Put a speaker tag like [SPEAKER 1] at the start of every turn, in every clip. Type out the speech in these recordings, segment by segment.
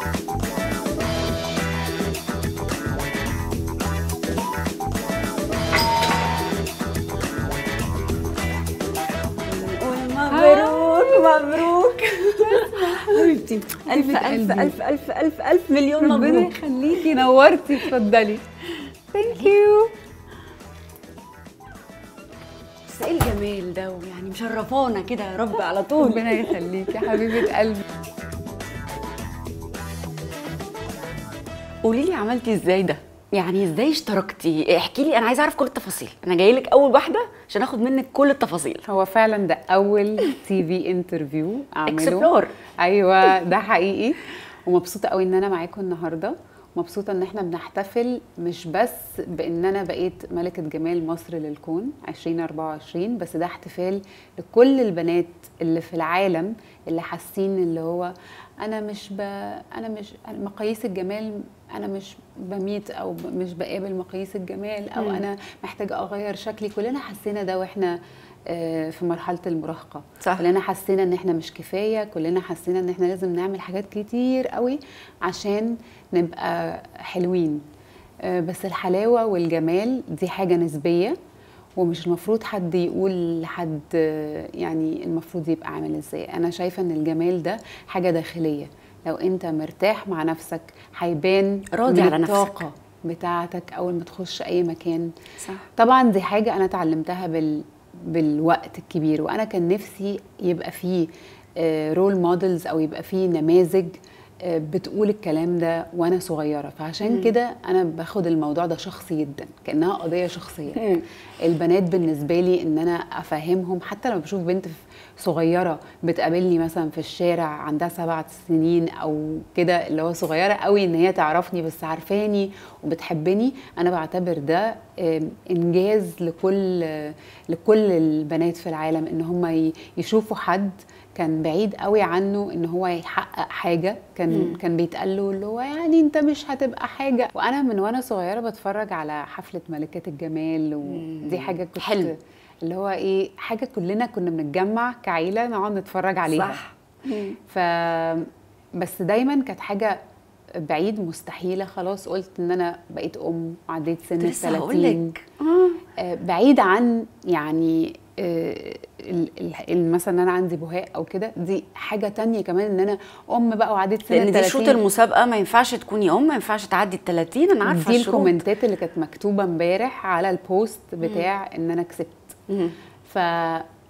[SPEAKER 1] مبروك مبروك حبيبتي ألف ألف ألف ألف ألف ألف مليون مبروك ربنا يخليكي نورتي اتفضلي ثانك يو بس ايه الجمال ده ويعني مشرفانا كده يا رب على طول ربنا يخليكي حبيبة قلبي قولي لي عملتي ازاي ده يعني ازاي اشتركتي احكي لي انا عايزه اعرف كل التفاصيل انا جاي لك اول واحده عشان اخد منك كل التفاصيل هو فعلا ده
[SPEAKER 2] اول تي في انترفيو اعمله اكسبلور ايوه ده حقيقي ومبسوطه قوي ان انا معاكم النهارده مبسوطة ان احنا بنحتفل مش بس بان انا بقيت ملكة جمال مصر للكون 2024 بس ده احتفال لكل البنات اللي في العالم اللي حاسين اللي هو انا مش ب... انا مش مقاييس الجمال انا مش بميت او مش بقابل مقاييس الجمال او مم. انا محتاجه اغير شكلي كلنا حسينا ده واحنا آه، في مرحله المراهقه صح. كلنا حسينا ان احنا مش كفايه كلنا حسينا ان احنا لازم نعمل حاجات كتير قوي عشان نبقى حلوين آه، بس الحلاوه والجمال دي حاجه نسبيه ومش المفروض حد يقول لحد يعني المفروض يبقى عامل ازاي انا شايفه ان الجمال ده حاجه داخليه لو انت مرتاح مع نفسك هيبان راضي على نفسك بتاعتك اول ما تخش اي مكان صح. طبعا دي حاجه انا اتعلمتها بال بالوقت الكبير وانا كان نفسي يبقى فيه رول آه، مودلز او يبقى فيه نماذج بتقول الكلام ده وانا صغيره فعشان كده انا باخد الموضوع ده شخصي جدا كانها قضيه شخصيه البنات بالنسبه لي ان انا افهمهم حتى لما بشوف بنت صغيره بتقابلني مثلا في الشارع عندها سبع سنين او كده اللي هو صغيره قوي ان هي تعرفني بس عارفاني وبتحبني انا بعتبر ده انجاز لكل لكل البنات في العالم ان هم يشوفوا حد كان بعيد قوي عنه ان هو يحقق حاجه كان مم. كان بيتقال له اللي هو يعني انت مش هتبقى حاجه وانا من وانا صغيره بتفرج على حفله ملكات الجمال ودي حاجه كنت حلو اللي هو ايه حاجه كلنا كنا بنتجمع كعيله نقعد نتفرج عليها صح ف بس دايما كانت حاجه بعيد مستحيله خلاص قلت ان انا بقيت ام عديت سن ال 30 آه. آه، بعيد عن يعني مثلا انا عندي بهاء او كده دي حاجه تانية كمان ان انا ام بقى وعديت سنه لان دي شروط المسابقه ما ينفعش تكوني ام ما ينفعش تعدي ال 30 انا عارفه دي الكومنتات اللي كانت مكتوبه امبارح على البوست بتاع مم. ان انا كسبت ف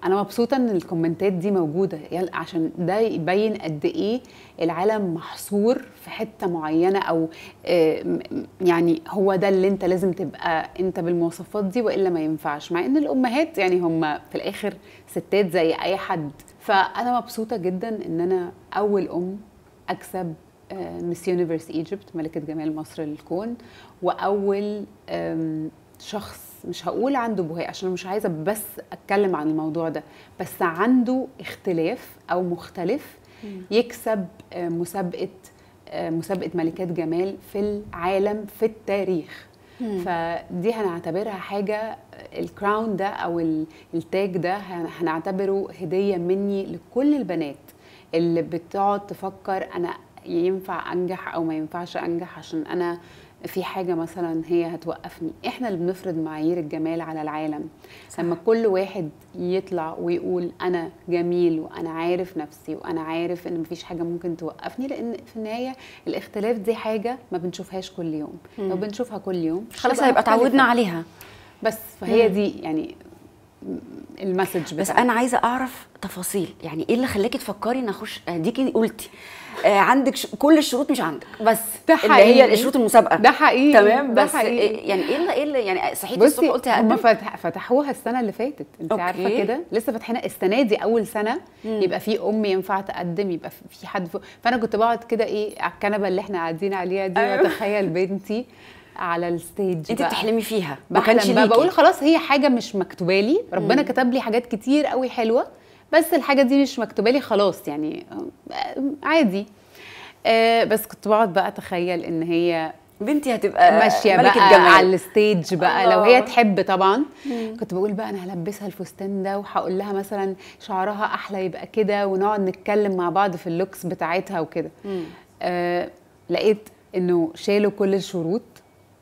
[SPEAKER 2] انا مبسوطه ان الكومنتات دي موجوده يعني عشان ده يبين قد ايه العالم محصور في حته معينه او آه، يعني هو ده اللي انت لازم تبقى انت بالمواصفات دي والا ما ينفعش مع ان الامهات يعني هم في الاخر ستات زي اي حد فانا مبسوطه جدا ان انا اول ام اكسب ميس يونيفرس ايجيبت ملكه جمال مصر للكون واول شخص مش هقول عنده بهاء عشان مش عايزه بس اتكلم عن الموضوع ده بس عنده اختلاف او مختلف يكسب آه، مسابقه آه، مسابقه ملكات جمال في العالم في التاريخ فدي هنعتبرها حاجه آه، الكراون ده او التاج ده هنعتبره هديه مني لكل البنات اللي بتقعد تفكر انا ينفع انجح او ما ينفعش انجح عشان انا في حاجه مثلا هي هتوقفني احنا اللي بنفرض معايير الجمال على العالم صح. لما كل واحد يطلع ويقول انا جميل وانا عارف نفسي وانا عارف ان مفيش حاجه ممكن توقفني لان في النهايه الاختلاف دي حاجه ما بنشوفهاش كل يوم لو بنشوفها كل يوم خلاص هيبقى تعودنا عليها بس فهي مم. دي يعني المسج بس انا عايزه اعرف
[SPEAKER 1] تفاصيل يعني ايه اللي خلاكي تفكري ان اخش اديكي يعني قلتي آه عندك ش... كل
[SPEAKER 2] الشروط مش عندك بس ده حقيقي اللي هي الشروط المسابقه ده حقيقي تمام ده بس حقيقي. آه، يعني ايه اللي ايه اللي يعني صحيتي الصبح قلتي هم فتح فتحوها السنه اللي فاتت انت أوكي. عارفه كده لسه فاتحينها السنه دي اول سنه مم. يبقى في ام ينفع تقدم يبقى في حد فوق. فانا كنت بقعد كده ايه على الكنبه اللي احنا قاعدين عليها دي آه. واتخيل بنتي على الستيج انت بتحلمي فيها ما كانش بقى بقول خلاص هي حاجه مش مكتوبه لي ربنا كتب لي حاجات كتير قوي حلوه بس الحاجه دي مش مكتوبه لي خلاص يعني آه، عادي آه بس كنت بقعد بقى اتخيل ان هي بنتي هتبقى ماشيه بقى الجمال. على الستيج بقى الله. لو هي تحب طبعا مم. كنت بقول بقى انا هلبسها الفستان ده وهقول لها مثلا شعرها احلى يبقى كده ونقعد نتكلم مع بعض في اللوكس بتاعتها وكده آه لقيت انه شالوا كل الشروط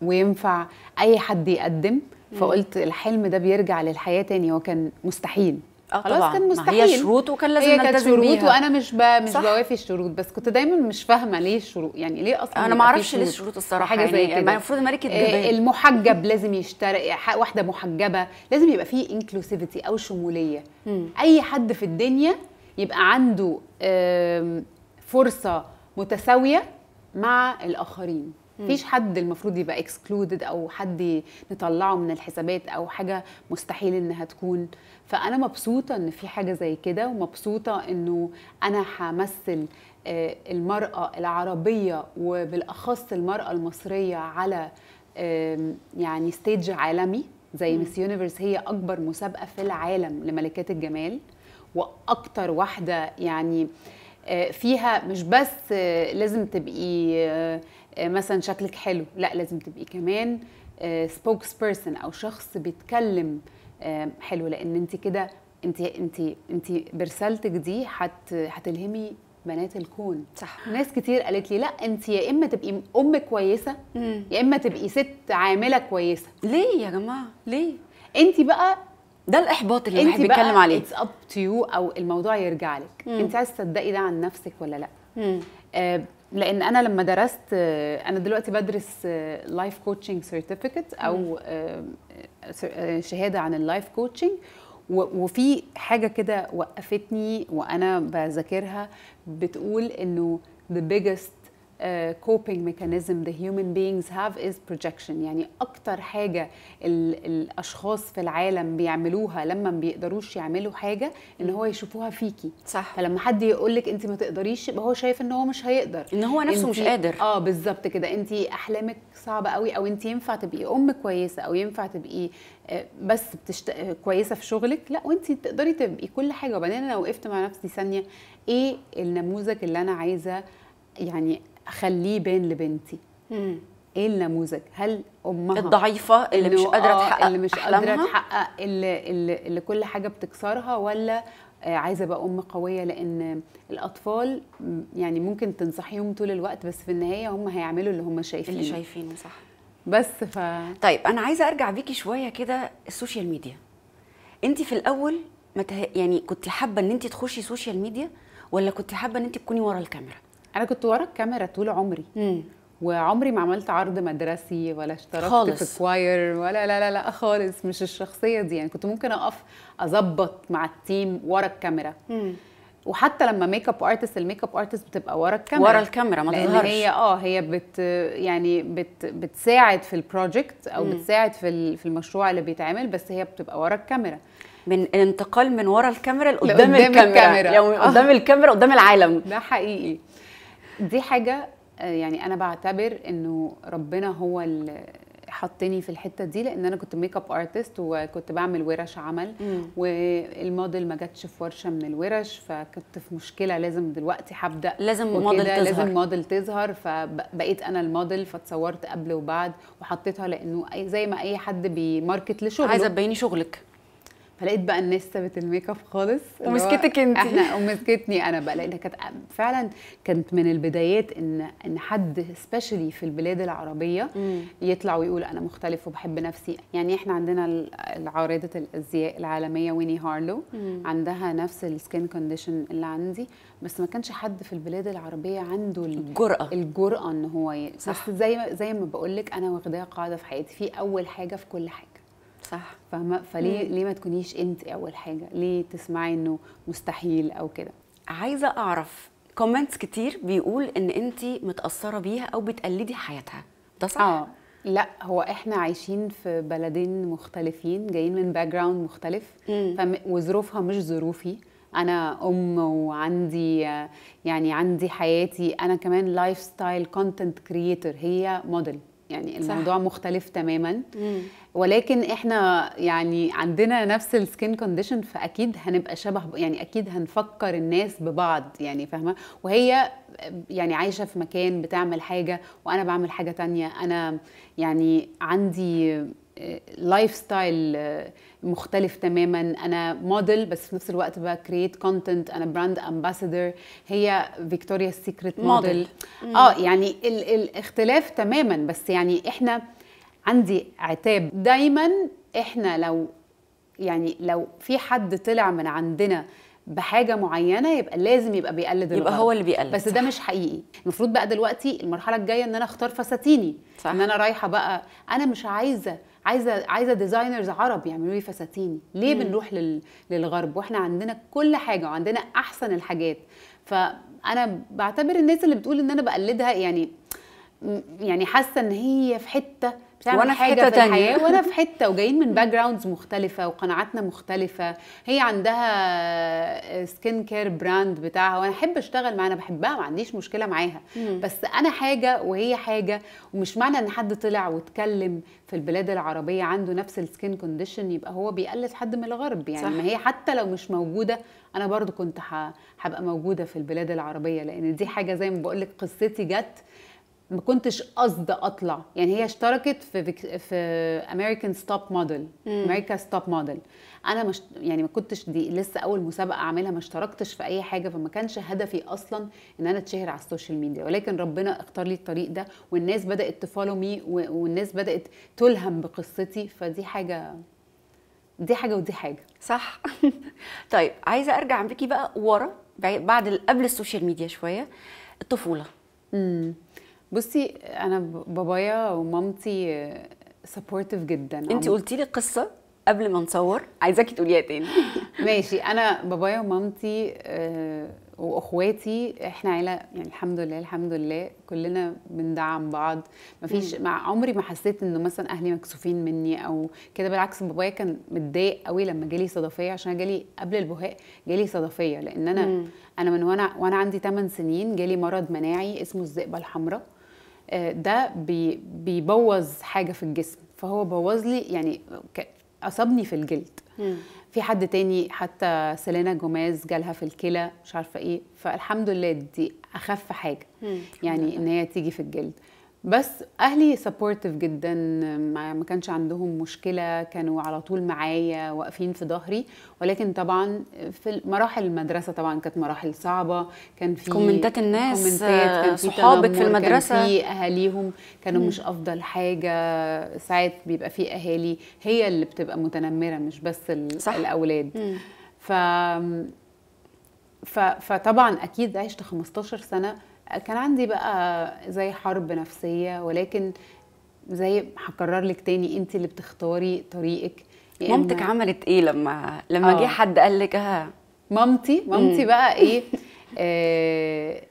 [SPEAKER 2] وينفع اي حد يقدم فقلت الحلم ده بيرجع للحياه تاني هو كان مستحيل اه خلاص طبعا. كان مستحيل هي شروط وكان لازم هي شروط بيها. وانا مش ب... مش بوافي الشروط بس كنت دايما مش فاهمه ليه الشروط يعني ليه اصلا انا ما اعرفش ليه الشروط الصراحه حاجه يعني زي يعني كده المفروض ملك الجبال آه، المحجب لازم يشترك واحده محجبه لازم يبقى فيه انكلوسيفيتي او شموليه م. اي حد في الدنيا يبقى عنده فرصه متساويه مع الاخرين مفيش حد المفروض يبقى اكسكلودد او حد نطلعه من الحسابات او حاجه مستحيل انها تكون فانا مبسوطه ان في حاجه زي كده ومبسوطه انه انا همثل آه، المراه العربيه وبالاخص المراه المصريه على يعني ستيج عالمي زي ميس يونيفرس هي اكبر مسابقه في العالم لملكات الجمال واكتر واحده يعني آه، فيها مش بس آه، لازم تبقي آه، مثلا شكلك حلو لا لازم تبقي كمان سبوكس آه، بيرسون او شخص بيتكلم آه، حلو لان انت كده انت انت انت برسالتك دي هت هتلهمي بنات الكون صح ناس كتير قالت لي لا انت يا اما تبقي ام كويسه يا اما تبقي ست عامله كويسه ليه يا جماعه ليه انت بقى ده الاحباط اللي الواحد بيتكلم عليه اتس اب تو يو او الموضوع يرجع لك مم. انت عايز تصدقي ده عن نفسك ولا لا مم. آه لان انا لما درست انا دلوقتي بدرس لايف كوتشنج سيرتيفيكت او آه، آه، شهاده عن اللايف كوتشنج وفي حاجه كده وقفتني وانا بذاكرها بتقول انه the biggest كوبينج ميكانيزم ذا هيومن بينجز هاف از بروجكشن يعني أكتر حاجة الأشخاص في العالم بيعملوها لما ما بيقدروش يعملوا حاجة إن هو يشوفوها فيكي صح فلما حد يقول لك أنت ما تقدريش يبقى هو شايف إن هو مش هيقدر إن هو نفسه مش قادر آه بالظبط كده أنت أحلامك صعبة قوي أو أنت ينفع تبقي أم كويسة أو ينفع تبقي آه، بس بتشت... كويسه في شغلك لا وانت تقدري تبقي كل حاجه وبعدين انا وقفت مع نفسي ثانيه ايه النموذج اللي انا عايزه يعني اخليه بين لبنتي ايه النموذج هل امها الضعيفه اللي مش قادره آه، تحقق اللي مش قادره تحقق اللي, اللي, اللي كل حاجه بتكسرها ولا آه، عايزه ابقى ام قويه لان الاطفال يعني ممكن تنصحيهم طول الوقت بس في النهايه هم هيعملوا اللي هم شايفينه اللي شايفينه صح بس ف طيب انا عايزه ارجع
[SPEAKER 1] بيكي شويه كده السوشيال ميديا انت في الاول يعني كنت حابه
[SPEAKER 2] ان انت تخشي سوشيال ميديا ولا كنت حابه ان انت تكوني ورا الكاميرا انا كنت ورا الكاميرا طول عمري مم. وعمري ما عملت عرض مدرسي ولا اشتركت خالص. في كواير ولا لا لا لا خالص مش الشخصيه دي يعني كنت ممكن اقف اظبط مع التيم ورا الكاميرا مم. وحتى لما ميك اب ارتست الميك اب ارتست بتبقى ورا الكاميرا ورا الكاميرا ما تظهرش هي اه هي بت يعني بت بتساعد في البروجكت او مم. بتساعد في في المشروع اللي بيتعمل بس هي بتبقى ورا الكاميرا من الانتقال من ورا الكاميرا لقدام الكاميرا, الكاميرا. يعني قدام آه.
[SPEAKER 1] الكاميرا قدام العالم
[SPEAKER 2] ده حقيقي دي حاجه آه، يعني انا بعتبر انه ربنا هو اللي حطني في الحته دي لان انا كنت ميك اب ارتست وكنت بعمل ورش عمل مم. والموديل ما جاتش في ورشه من الورش فكنت في مشكله لازم دلوقتي هبدا لازم موديل تظهر لازم موديل تظهر فبقيت انا الموديل فاتصورت قبل وبعد وحطيتها لانه زي ما اي حد بيماركت لشغله عايزه تبيني شغلك فلقيت بقى الناس سابت الميك اب خالص ومسكتك انت احنا ومسكتني انا بقى لان كانت فعلا كانت من البدايات ان ان حد سبيشالي في البلاد العربيه مم. يطلع ويقول انا مختلف وبحب نفسي يعني احنا عندنا عارضه الازياء العالميه ويني هارلو مم. عندها نفس السكين كونديشن اللي عندي بس ما كانش حد في البلاد العربيه عنده الجرأه الجرأه ان هو ي... صح. بس زي ما زي ما بقول لك انا واخداها قاعده في حياتي في اول حاجه في كل حاجه صح فاهمه فليه مم. ليه ما تكونيش انت اول حاجه ليه تسمعي انه مستحيل او كده عايزه اعرف كومنتس كتير بيقول ان انت متاثره بيها او بتقلدي حياتها ده صح اه لا هو احنا عايشين في بلدين مختلفين جايين من باك جراوند مختلف فم... وظروفها مش ظروفي انا ام وعندي يعني عندي حياتي انا كمان لايف ستايل كونتنت كريتور هي موديل يعني الموضوع صح. مختلف تماما مم. ولكن احنا يعني عندنا نفس السكين كونديشن فاكيد هنبقى شبه يعني اكيد هنفكر الناس ببعض يعني فاهمه وهي يعني عايشه في مكان بتعمل حاجه وانا بعمل حاجه تانية انا يعني عندي لايف آه، ستايل مختلف تماما انا موديل بس في نفس الوقت بقى كرييت كونتنت انا براند امباسادور هي فيكتوريا سيكريت موديل اه يعني ال الاختلاف تماما بس يعني احنا عندي عتاب دايما احنا لو يعني لو في حد طلع من عندنا بحاجه معينه يبقى لازم يبقى بيقلد يبقى هو اللي بيقلد بس ده مش حقيقي المفروض بقى دلوقتي المرحله الجايه ان انا اختار فساتيني صح. ان انا رايحه بقى انا مش عايزه عايزه عايزه ديزاينرز عرب يعملوا لي فساتيني ليه مم. بنروح لل... للغرب واحنا عندنا كل حاجه وعندنا احسن الحاجات فانا بعتبر الناس اللي بتقول ان انا بقلدها يعني يعني حاسه ان هي في حته بتعمل وانا حاجه في, حتة في الحياه تانية. وانا في حته وجايين من باك جراوندز مختلفه وقناعاتنا مختلفه هي عندها سكين كير براند بتاعها وانا احب اشتغل معاها انا بحبها ما عنديش مشكله معاها بس انا حاجه وهي حاجه ومش معنى ان حد طلع واتكلم في البلاد العربيه عنده نفس السكين كونديشن يبقى هو بيقلد حد من الغرب يعني صح. ما هي حتى لو مش موجوده انا برضو كنت هبقى موجوده في البلاد العربيه لان دي حاجه زي ما بقول لك قصتي جت ما كنتش قصد اطلع يعني هي اشتركت في فيك... في امريكان ستوب موديل امريكا ستوب موديل انا مش يعني ما كنتش دي لسه اول مسابقه اعملها ما اشتركتش في اي حاجه فما كانش هدفي اصلا ان انا اتشهر على السوشيال ميديا ولكن ربنا اختار لي الطريق ده والناس بدات تفولو مي والناس بدات تلهم بقصتي فدي حاجه دي حاجه ودي حاجه صح طيب عايزه ارجع
[SPEAKER 1] بيكي بقى ورا بعد قبل السوشيال ميديا شويه الطفوله امم
[SPEAKER 2] بصي انا بابايا ومامتي سبورتيف آه، جدا انت قلتي لي قصه قبل ما نصور عايزاكي تقوليها تاني ماشي انا بابايا ومامتي آه، واخواتي احنا عيله يعني الحمد لله الحمد لله كلنا بندعم بعض مفيش مع عمري ما حسيت انه مثلا اهلي مكسوفين مني او كده بالعكس بابايا كان متضايق قوي لما جالي صدفيه عشان جالي قبل البهاء جالي صدفيه لان انا مم. انا من وانا وانا عندي 8 سنين جالي مرض مناعي اسمه الذئبه الحمراء ده بيبوظ حاجه في الجسم فهو بوظ لي يعني اصابني في الجلد في حد تاني حتى سيلينا جوميز جالها في الكلى مش عارفه ايه فالحمد لله دي اخف حاجه يعني ان هي تيجي في الجلد بس اهلي سبورتيف جدا ما كانش عندهم مشكله كانوا على طول معايا واقفين في ظهري ولكن طبعا في مراحل المدرسه طبعا كانت مراحل صعبه كان في كومنتات الناس كومنتات كان في صحابك في المدرسه كان في اهاليهم كانوا مش افضل حاجه ساعات بيبقى في اهالي هي اللي بتبقى متنمره مش بس صح. الاولاد م. ف... ف فطبعا اكيد عشت 15 سنه كان عندي بقى زي حرب نفسيه ولكن زي هكرر لك تاني انت اللي بتختاري طريقك
[SPEAKER 1] يعني مامتك عملت
[SPEAKER 2] ايه لما لما جه آه. حد قال لك ها آه. مامتي مامتي مم. بقى ايه آه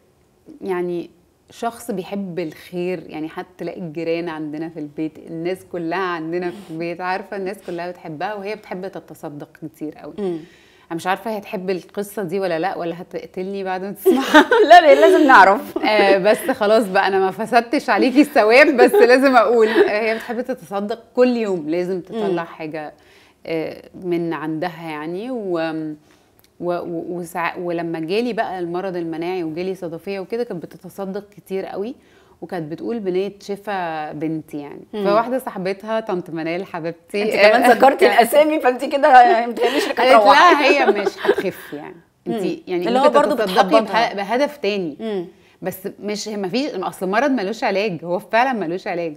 [SPEAKER 2] يعني شخص بيحب الخير يعني حتى تلاقي الجيران عندنا في البيت الناس كلها عندنا في البيت عارفه الناس كلها بتحبها وهي بتحب تتصدق كتير قوي انا مش عارفه هي تحب القصه دي ولا لا ولا هتقتلني بعد ما تسمعها لا لازم نعرف آه بس خلاص بقى انا ما فسدتش عليكي الثواب بس لازم اقول آه هي بتحب تتصدق كل يوم لازم تطلع حاجه آه من عندها يعني و و و ولما جالي بقى المرض المناعي وجالي صدفيه وكده كانت بتتصدق كتير قوي وكانت بتقول بنيه شفا بنتي يعني مم. فواحده صاحبتها طنط منال حبيبتي انت كمان ذكرتي الاسامي فانت كده متهيألي انك لا هي مش هتخف يعني انت يعني اللي هو برضه بتحبطها بهدف تاني مم. بس مش ما فيش اصل المرض ملوش علاج هو فعلا ملوش علاج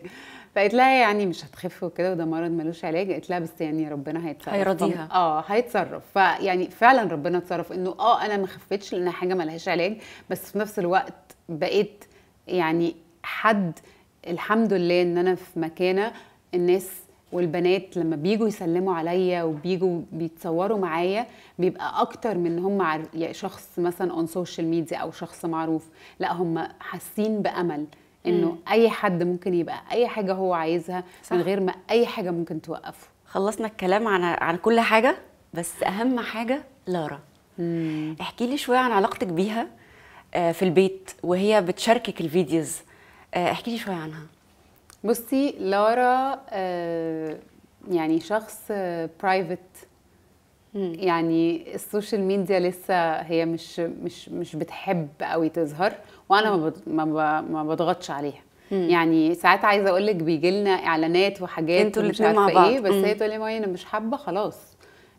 [SPEAKER 2] فقلت لها يعني مش هتخف وكده وده مرض ملوش علاج قلت لها بس يعني ربنا هيتصرف هيرضيها اه هيتصرف فيعني فعلا ربنا اتصرف انه اه انا ما خفتش لان حاجه ملهاش علاج بس في نفس الوقت بقيت يعني حد الحمد لله ان انا في مكانه الناس والبنات لما بيجوا يسلموا عليا وبيجوا بيتصوروا معايا بيبقى اكتر من هم شخص مثلا اون سوشيال ميديا او شخص معروف لا هم حاسين بامل انه مم. اي حد ممكن يبقى اي حاجه هو عايزها صح. من غير ما اي حاجه ممكن توقفه
[SPEAKER 1] خلصنا الكلام عن عن كل حاجه بس اهم حاجه لارا احكي لي شويه عن علاقتك بيها آه، في البيت وهي بتشاركك الفيديوز
[SPEAKER 2] آه، احكي لي شويه عنها بصي لارا آه، يعني شخص برايفت آه، يعني السوشيال ميديا لسه هي مش مش مش بتحب قوي تظهر وانا ما ما بضغطش عليها يعني ساعات عايزه اقول لك بيجي لنا اعلانات وحاجات انتوا الاثنين مع إيه، بعض إيه بس هي تقول لي ماي انا مش حابه خلاص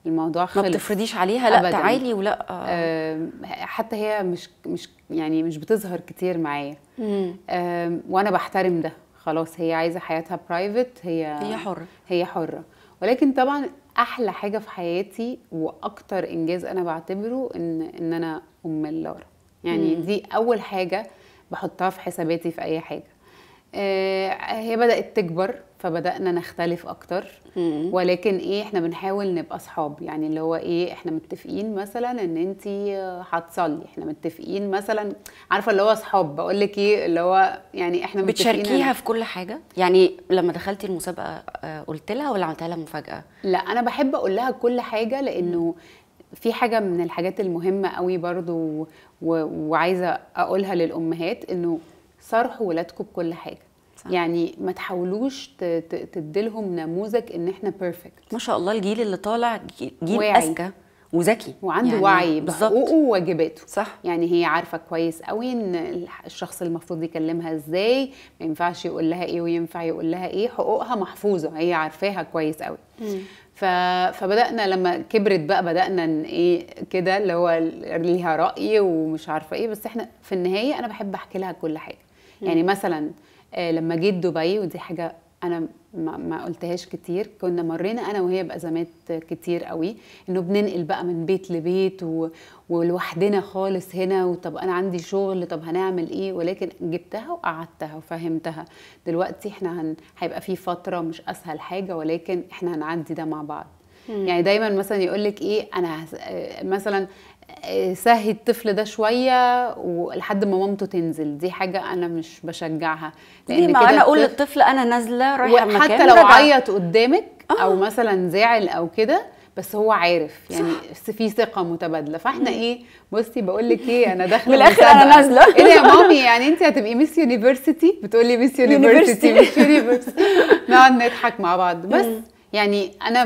[SPEAKER 2] الموضوع خلص ما بتفرضيش عليها لا أبداً. تعالي ولا آه حتى هي مش مش يعني مش بتظهر كتير معايا آه وانا بحترم ده خلاص هي عايزه حياتها برايفت هي هي حره هي حره ولكن طبعا احلى حاجه في حياتي واكتر انجاز انا بعتبره ان ان انا ام لارا يعني مم. دي اول حاجه بحطها في حساباتي في اي حاجه آه، هي بدات تكبر فبدانا نختلف اكتر ولكن ايه احنا بنحاول نبقى اصحاب يعني اللي هو ايه احنا متفقين مثلا ان انت هتصلي احنا متفقين مثلا عارفه اللي هو اصحاب بقول لك ايه اللي هو يعني احنا بتشاركيها في كل حاجه يعني لما دخلتي المسابقه آه، قلت لها ولا عملتها لها مفاجاه لا انا بحب اقول لها كل حاجه لانه في حاجه من الحاجات المهمه قوي برضو وعايزه اقولها للامهات انه صرحوا ولادكم بكل حاجه صح. يعني ما تحاولوش تديلهم نموذج ان احنا بيرفكت ما
[SPEAKER 1] شاء الله الجيل
[SPEAKER 2] اللي طالع جيل اذكى وذكي وعنده يعني وعي بحقوقه وواجباته صح يعني هي عارفه كويس قوي ان الشخص المفروض يكلمها ازاي ما ينفعش يقول لها ايه وينفع يقول لها ايه حقوقها محفوظه هي عارفاها كويس قوي ف... فبدانا لما كبرت بقى بدانا ايه كده اللي هو ليها راي ومش عارفه ايه بس احنا في النهايه انا بحب احكي لها كل حاجه يعني مثلا آه، لما جيت دبي ودي حاجه انا ما, ما قلتهاش كتير كنا مرينا انا وهي بازمات كتير قوي انه بننقل بقى من بيت لبيت و... ولوحدنا خالص هنا وطب انا عندي شغل طب هنعمل ايه ولكن جبتها وقعدتها وفهمتها دلوقتي احنا هن... هيبقى في فتره مش اسهل حاجه ولكن احنا هنعدي ده مع بعض يعني دايما مثلا يقول لك ايه انا آه، مثلا سهي الطفل ده شويه ولحد ما مامته تنزل دي حاجه انا مش بشجعها لان ما انا اقول للطفل انا نازله رايحه مكان حتى لو عيط قدامك آه. او مثلا زعل او كده بس هو عارف يعني صح. في ثقه متبادله فاحنا ايه بصي بقول لك ايه انا داخله الاخر انا نازله ايه يا مامي يعني انت هتبقي ميس يونيفرسيتي بتقولي ميس يونيفرسيتي ميس يونيفرسيتي نقعد نضحك مع بعض بس يعني انا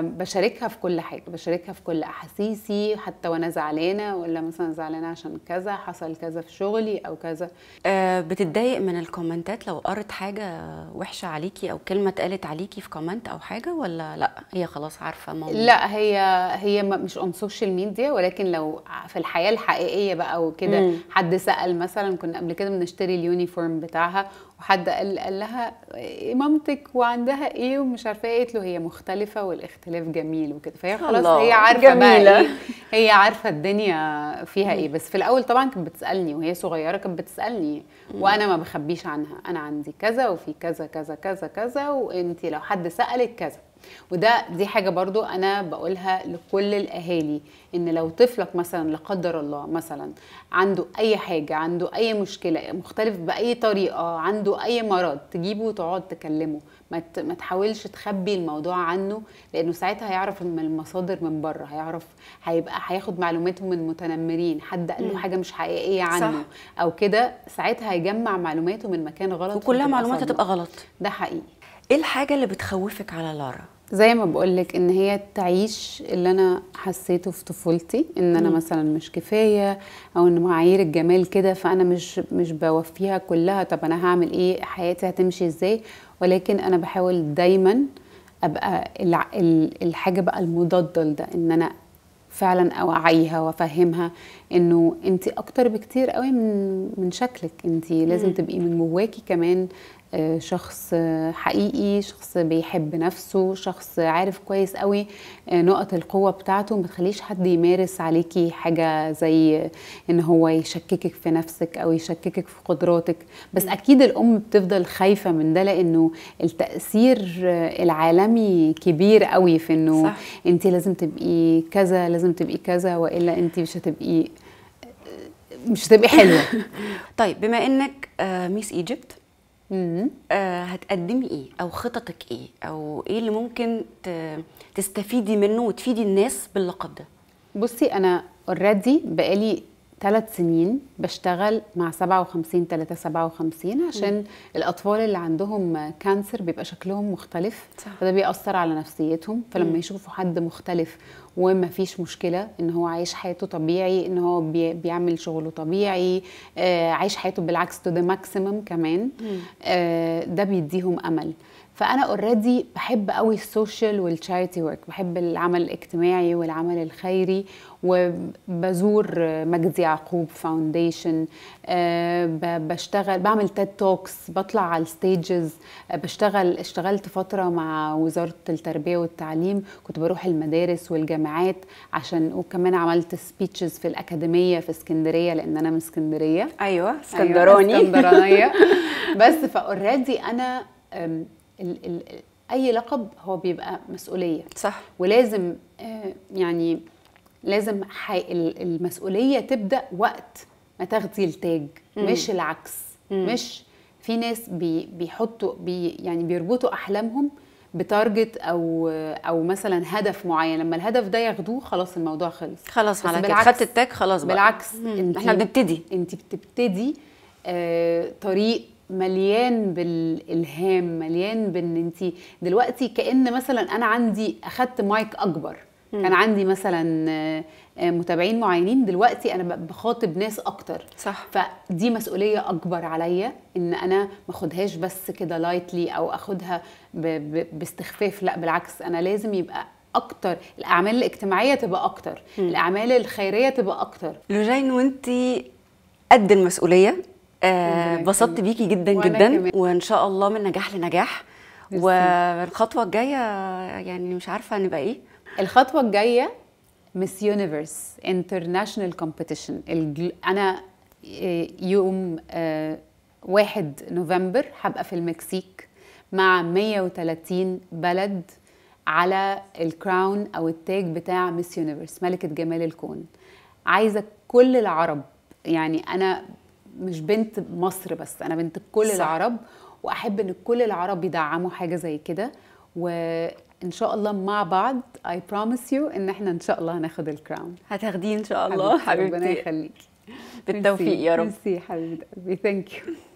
[SPEAKER 2] بشاركها في كل حاجه بشاركها في كل احاسيسي حتى وانا زعلانه ولا مثلا زعلانه عشان كذا حصل كذا في شغلي او كذا أه بتتضايق
[SPEAKER 1] من الكومنتات لو قرت حاجه وحشه عليكي او كلمه اتقالت عليكي في كومنت او حاجه ولا لا هي خلاص عارفه ماما لا
[SPEAKER 2] هي هي مش اون سوشيال ميديا ولكن لو في الحياه الحقيقيه بقى وكده حد سال مثلا كنا قبل كده بنشتري اليونيفورم بتاعها وحد قال, قال لها مامتك وعندها ايه ومش عارفه ايه قالت له هي مختلفه والاختلاف جميل وكده فهي خلاص هي عارفه جميلة. بقى إيه هي عارفه الدنيا فيها ايه بس في الاول طبعا كانت بتسالني وهي صغيره كانت بتسالني وانا ما بخبيش عنها انا عندي كذا وفي كذا كذا كذا كذا وانت لو حد سالك كذا وده دي حاجه برضو انا بقولها لكل الاهالي ان لو طفلك مثلا لا قدر الله مثلا عنده اي حاجه عنده اي مشكله مختلف باي طريقه عنده اي مرض تجيبه وتقعد تكلمه ما تحاولش تخبي الموضوع عنه لانه ساعتها هيعرف من المصادر من بره هيعرف هيبقى هياخد معلوماته من متنمرين حد قال له حاجه مش حقيقيه عنه صح. او كده ساعتها هيجمع معلوماته من مكان غلط وكلها معلومات هتبقى غلط ده حقيقي ايه الحاجه اللي بتخوفك على لارا زي ما بقولك ان هي تعيش اللي انا حسيته في طفولتي ان انا م. مثلا مش كفايه او ان معايير الجمال كده فانا مش مش بوفيها كلها طب انا هعمل ايه حياتي هتمشي ازاي ولكن انا بحاول دايما ابقى الحاجه بقى المضاده لده ان انا فعلا اوعيها وافهمها انه انت اكتر بكتير قوي من من شكلك انت لازم تبقي من جواكي كمان آه، شخص حقيقي شخص بيحب نفسه شخص عارف كويس قوي آه، نقط القوة بتاعته ما تخليش حد يمارس عليكي حاجة زي ان هو يشككك في نفسك او يشككك في قدراتك بس اكيد الام بتفضل خايفة من ده لانه التأثير العالمي كبير قوي في انه صح. انت لازم تبقي كذا لازم تبقي كذا والا انت مش هتبقي مش هتبقي حلوه طيب بما انك آه، ميس
[SPEAKER 1] ايجيبت آه هتقدمي ايه او خططك ايه او ايه اللي ممكن
[SPEAKER 2] تستفيدي منه وتفيدي الناس باللقب ده بصي انا اوريدي بقالي ثلاث سنين بشتغل مع 57 3 57 عشان م. الأطفال اللي عندهم كانسر بيبقى شكلهم مختلف صح. فده بيأثر على نفسيتهم فلما م. يشوفوا حد مختلف وما فيش مشكلة إن هو عايش حياته طبيعي إن هو بي بيعمل شغله طبيعي آه عايش حياته بالعكس تو ذا ماكسيمم كمان آه ده بيديهم أمل فانا اوريدي بحب قوي السوشيال والتشاريتي ورك بحب العمل الاجتماعي والعمل الخيري وبزور مجدي يعقوب فاونديشن آه، بشتغل بعمل تيد توكس بطلع على الستيجز بشتغل اشتغلت فتره مع وزاره التربيه والتعليم كنت بروح المدارس والجامعات عشان وكمان عملت سبيتشز في الاكاديميه في اسكندريه لان انا من اسكندريه ايوه, أيوة، اسكندراني أيوة اسكندرانيه بس فاوريدي انا ال ال اي لقب هو بيبقى مسؤوليه صح ولازم آه، يعني لازم المسؤوليه تبدا وقت ما تاخدي التاج مم. مش العكس مم. مش في ناس بي بيحطوا بي يعني بيربطوا احلامهم بتارجت او آه، او مثلا هدف معين لما الهدف ده ياخدوه خلاص الموضوع خلص خلاص على كده خدت التاج خلاص بقى بالعكس انت احنا بنبتدي انت بتبتدي آه طريق مليان بالالهام مليان بان انت دلوقتي كان مثلا انا عندي اخدت مايك اكبر مم. كان عندي مثلا آه، متابعين معينين دلوقتي انا بخاطب ناس اكتر صح فدي مسؤوليه اكبر عليا ان انا ما اخدهاش بس كده لايتلي او اخدها ب... ب... باستخفاف لا بالعكس انا لازم يبقى اكتر الاعمال الاجتماعيه تبقى اكتر مم. الاعمال الخيريه تبقى اكتر
[SPEAKER 1] لوجين وانت قد المسؤوليه اتبسطت آه بيكي جدا جدا كمان. وان شاء الله من نجاح لنجاح والخطوه الجايه
[SPEAKER 2] يعني مش عارفه نبقى ايه الخطوه الجايه ميس يونيفرس انترناشونال كومبيتيشن انا آه، يوم آه 1 نوفمبر هبقى في المكسيك مع 130 بلد على الكراون او التاج بتاع ميس يونيفرس ملكه جمال الكون عايزه كل العرب يعني انا مش بنت مصر بس انا بنت كل العرب واحب ان كل العرب يدعموا حاجه زي كده وان شاء الله مع بعض اي بروميس يو ان احنا ان شاء الله هناخد الكراون هتاخديه ان شاء الله حبيبتي ربنا يخليكي
[SPEAKER 1] بالتوفيق يا رب
[SPEAKER 2] ميرسي حبيبتي ثانك يو